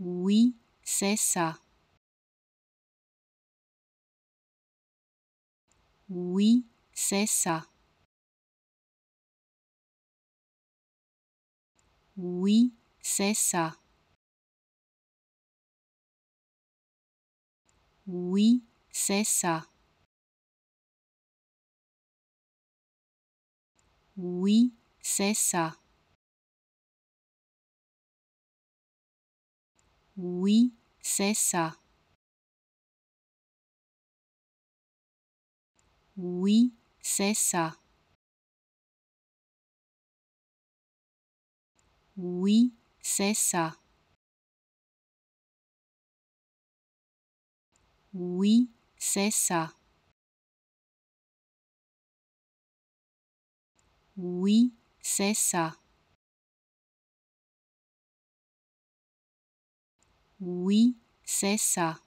Oui, c'est ça. Oui, c'est ça. Oui, c'est ça. Oui, c'est ça. Oui, c'est ça. Oui, c'est ça. Oui, c'est ça. Oui, c'est ça. Oui, c'est ça. Oui, c'est ça. Oui, c'est ça.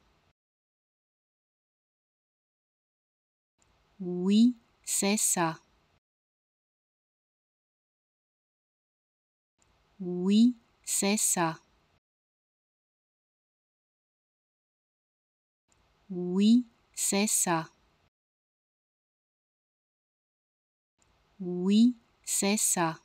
Oui, c'est ça. Oui, c'est ça. Oui, c'est ça. Oui, c'est ça.